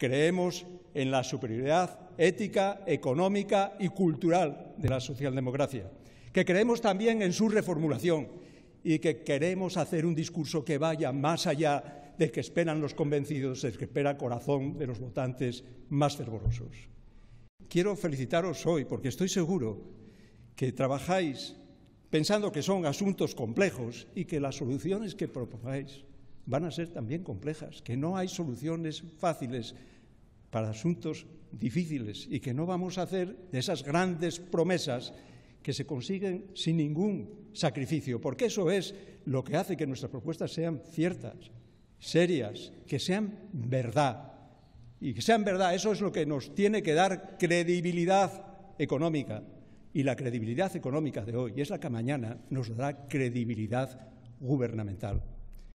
Creemos en la superioridad ética, económica y cultural de la socialdemocracia, que creemos también en su reformulación y que queremos hacer un discurso que vaya más allá del que esperan los convencidos, del que espera el corazón de los votantes más fervorosos. Quiero felicitaros hoy porque estoy seguro que trabajáis pensando que son asuntos complejos y que las soluciones que propongáis van a ser también complejas, que no hay soluciones fáciles para asuntos difíciles y que no vamos a hacer de esas grandes promesas que se consiguen sin ningún sacrificio, porque eso es lo que hace que nuestras propuestas sean ciertas, serias, que sean verdad. Y que sean verdad, eso es lo que nos tiene que dar credibilidad económica. Y la credibilidad económica de hoy es la que mañana nos dará credibilidad gubernamental.